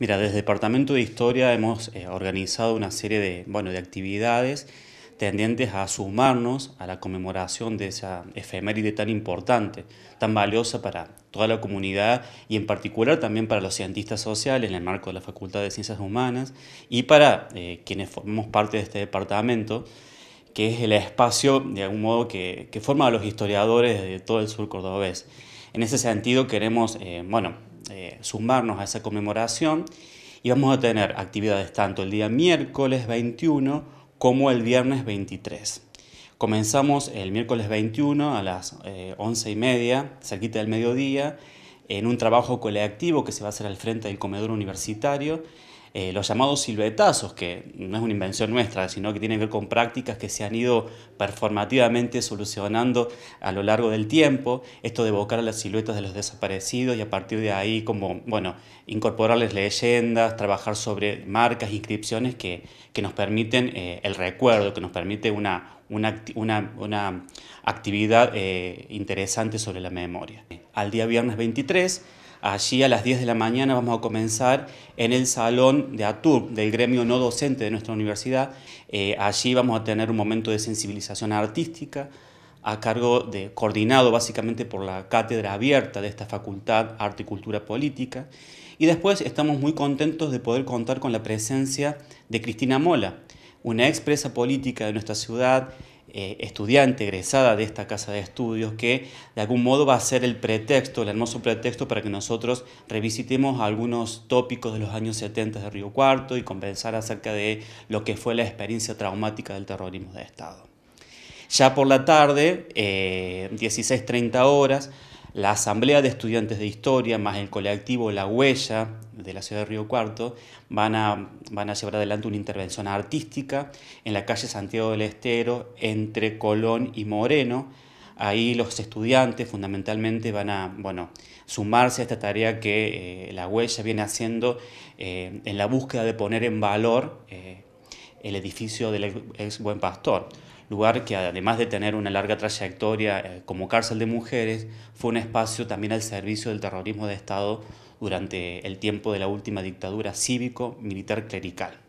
Mira, desde el Departamento de Historia hemos eh, organizado una serie de, bueno, de actividades tendientes a sumarnos a la conmemoración de esa efeméride tan importante, tan valiosa para toda la comunidad y en particular también para los cientistas sociales en el marco de la Facultad de Ciencias Humanas y para eh, quienes formamos parte de este departamento, que es el espacio de algún modo que, forma a los historiadores de todo el sur cordobés. En ese sentido queremos, eh, bueno, eh, sumarnos a esa conmemoración y vamos a tener actividades tanto el día miércoles 21 como el viernes 23. Comenzamos el miércoles 21 a las 11 eh, y media, cerquita del mediodía, en un trabajo colectivo que se va a hacer al frente del comedor universitario eh, los llamados siluetazos, que no es una invención nuestra, sino que tiene que ver con prácticas que se han ido performativamente solucionando a lo largo del tiempo, esto de evocar a las siluetas de los desaparecidos y a partir de ahí como, bueno, incorporarles leyendas, trabajar sobre marcas, inscripciones que, nos permiten eh, el recuerdo, que nos permite una, actividad eh, interesante sobre la memoria. Al día viernes 23 Allí a las 10 de la mañana vamos a comenzar en el salón de ATUR, del gremio no docente de nuestra universidad. Eh, allí vamos a tener un momento de sensibilización artística a cargo de, coordinado básicamente por la cátedra abierta de esta facultad, Arte y Cultura Política. Y después estamos muy contentos de poder contar con la presencia de Cristina Mola, una expresa política de nuestra ciudad, eh, estudiante egresada de esta casa de estudios que de algún modo va a ser el pretexto, el hermoso pretexto para que nosotros revisitemos algunos tópicos de los años 70 de Río Cuarto y conversar acerca de lo que fue la experiencia traumática del terrorismo de Estado. Ya por la tarde, 16.30 eh, horas, la Asamblea de Estudiantes de Historia, más el colectivo La Huella de la ciudad de Río Cuarto, van a, llevar adelante una intervención artística en la calle Santiago del Estero, entre Colón y Moreno. Ahí los estudiantes fundamentalmente van a sumarse a esta tarea que eh, la huella viene haciendo eh, en la búsqueda de poner en valor eh, el edificio del ex buen pastor lugar que además de tener una larga trayectoria eh, como cárcel de mujeres, fue un espacio también al servicio del terrorismo de Estado durante el tiempo de la última dictadura cívico-militar clerical.